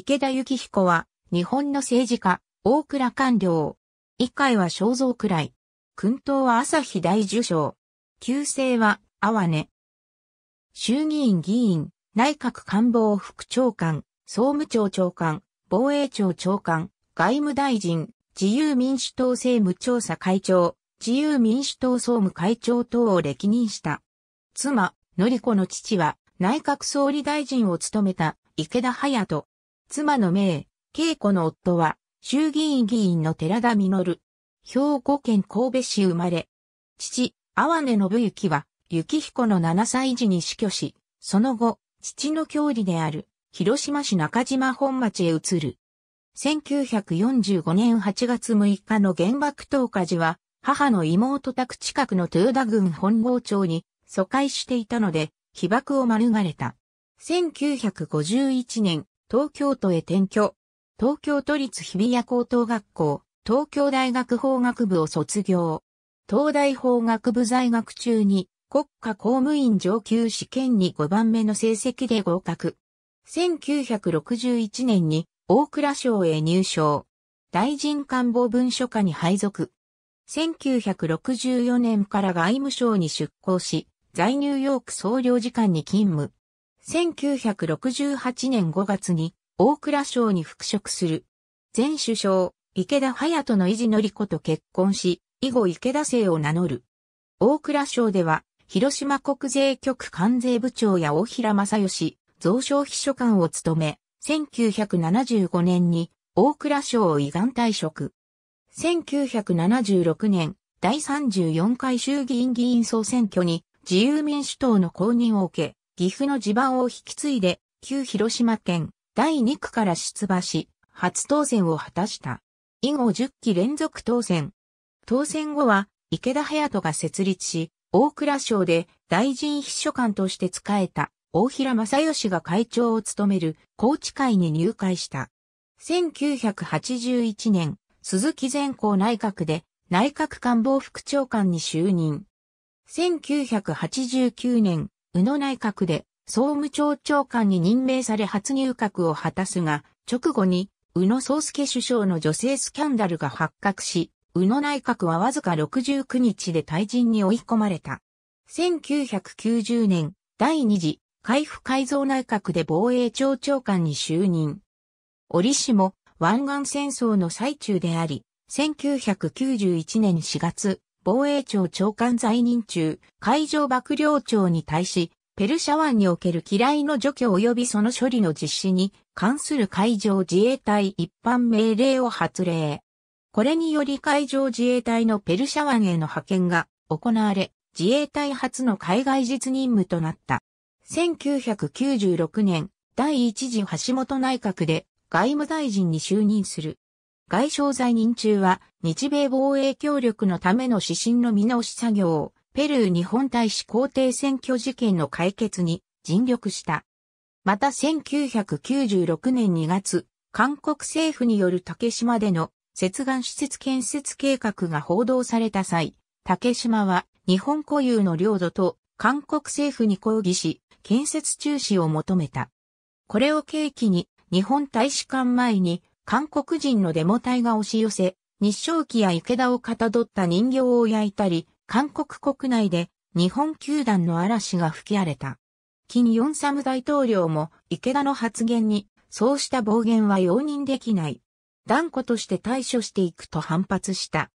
池田幸彦は、日本の政治家、大倉官僚。一回は肖像くらい。君党は朝日大受賞。旧姓は、阿波根。衆議院議員、内閣官房副長官、総務庁長官、防衛庁長官、外務大臣、自由民主党政務調査会長、自由民主党総務会長等を歴任した。妻、のりこの父は、内閣総理大臣を務めた池田隼人。妻の名、恵子の夫は、衆議院議員の寺田実。兵庫県神戸市生まれ。父、阿波根信之は、幸彦の7歳児に死去し、その後、父の郷里である、広島市中島本町へ移る。1945年8月6日の原爆投下時は、母の妹宅近くの豊田郡本郷町に疎開していたので、被爆を免れた。1951年、東京都へ転居。東京都立日比谷高等学校、東京大学法学部を卒業。東大法学部在学中に国家公務員上級試験に5番目の成績で合格。1961年に大蔵省へ入省。大臣官房文書課に配属。1964年から外務省に出向し、在ニューヨーク総領事館に勤務。1968年5月に大蔵省に復職する。前首相、池田隼人の維持のり子と結婚し、以後池田姓を名乗る。大蔵省では、広島国税局関税部長や大平正義、増商秘書官を務め、1975年に大蔵省を依願退職。1976年、第34回衆議院議員総選挙に自由民主党の公認を受け、岐阜の地盤を引き継いで、旧広島県第2区から出馬し、初当選を果たした。以後10期連続当選。当選後は、池田隼人が設立し、大蔵省で大臣秘書官として仕えた大平正義が会長を務める高知会に入会した。1981年、鈴木善光内閣で内閣官房副長官に就任。1989年、宇野内閣で総務庁長官に任命され初入閣を果たすが、直後に宇野宗介首相の女性スキャンダルが発覚し、宇野内閣はわずか69日で退陣に追い込まれた。1990年、第2次海部改造内閣で防衛庁長官に就任。折しも湾岸戦争の最中であり、1991年4月、防衛庁長官在任中、海上幕僚長に対し、ペルシャ湾における機雷の除去及びその処理の実施に関する海上自衛隊一般命令を発令。これにより海上自衛隊のペルシャ湾への派遣が行われ、自衛隊初の海外実任務となった。1996年、第一次橋本内閣で外務大臣に就任する。外相在任中は、日米防衛協力のための指針の見直し作業、を、ペルー日本大使公邸選挙事件の解決に尽力した。また1996年2月、韓国政府による竹島での接岸施設建設計画が報道された際、竹島は日本固有の領土と韓国政府に抗議し、建設中止を求めた。これを契機に日本大使館前に韓国人のデモ隊が押し寄せ、日照旗や池田をかたどった人形を焼いたり、韓国国内で日本球団の嵐が吹き荒れた。金ヨンサム大統領も池田の発言に、そうした暴言は容認できない。断固として対処していくと反発した。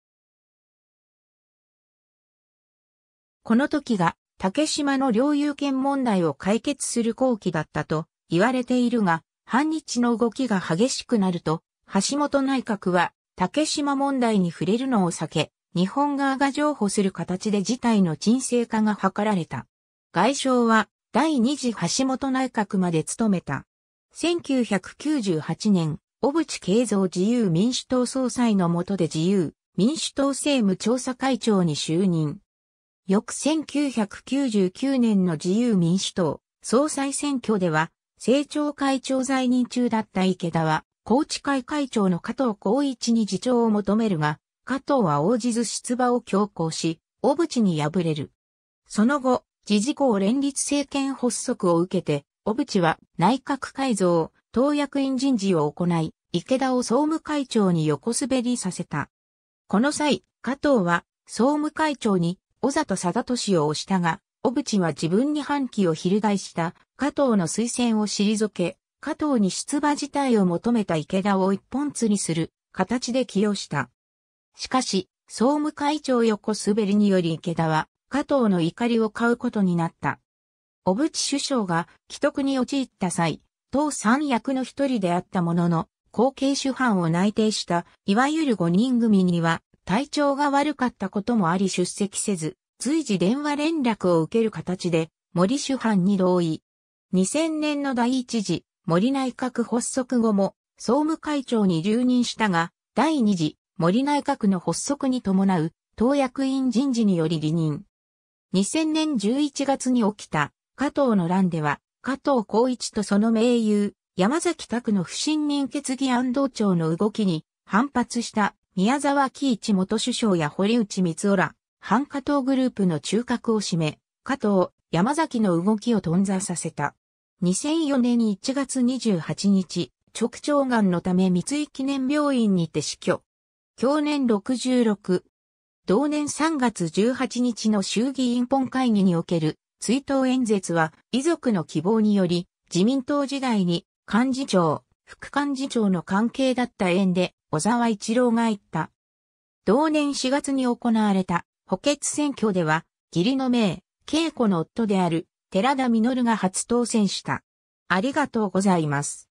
この時が竹島の領有権問題を解決する後期だったと言われているが、反日の動きが激しくなると、橋本内閣は竹島問題に触れるのを避け、日本側が譲歩する形で事態の沈静化が図られた。外相は第二次橋本内閣まで務めた。1998年、小渕恵三自由民主党総裁の下で自由民主党政務調査会長に就任。翌1999年の自由民主党総裁選挙では政調会長在任中だった池田は、高知会会長の加藤光一に次長を求めるが、加藤は応じず出馬を強行し、小渕に敗れる。その後、自治公連立政権発足を受けて、小渕は内閣改造、党役員人事を行い、池田を総務会長に横滑りさせた。この際、加藤は総務会長に小里貞俊を押したが、小渕は自分に反旗を翻した加藤の推薦を退け、加藤に出馬自体を求めた池田を一本釣りする形で起用した。しかし、総務会長横滑りにより池田は加藤の怒りを買うことになった。小渕首相が既得に陥った際、党三役の一人であったものの、後継主犯を内定した、いわゆる五人組には、体調が悪かったこともあり出席せず、随時電話連絡を受ける形で森主犯に同意。2000年の第一次森内閣発足後も総務会長に留任したが、第二次森内閣の発足に伴う党役員人事により離任。2000年11月に起きた加藤の乱では、加藤光一とその盟友、山崎拓の不信任決議案同庁の動きに反発した宮沢喜一元首相や堀内光浦。ら半加藤グループの中核を占め、加藤、山崎の動きを頓挫させた。2004年1月28日、直腸がんのため三井記念病院にて死去。去年66。同年3月18日の衆議院本会議における追悼演説は遺族の希望により自民党時代に幹事長、副幹事長の関係だった縁で小沢一郎が言った。同年4月に行われた補欠選挙では、義理の名、稽古の夫である寺田実が初当選した。ありがとうございます。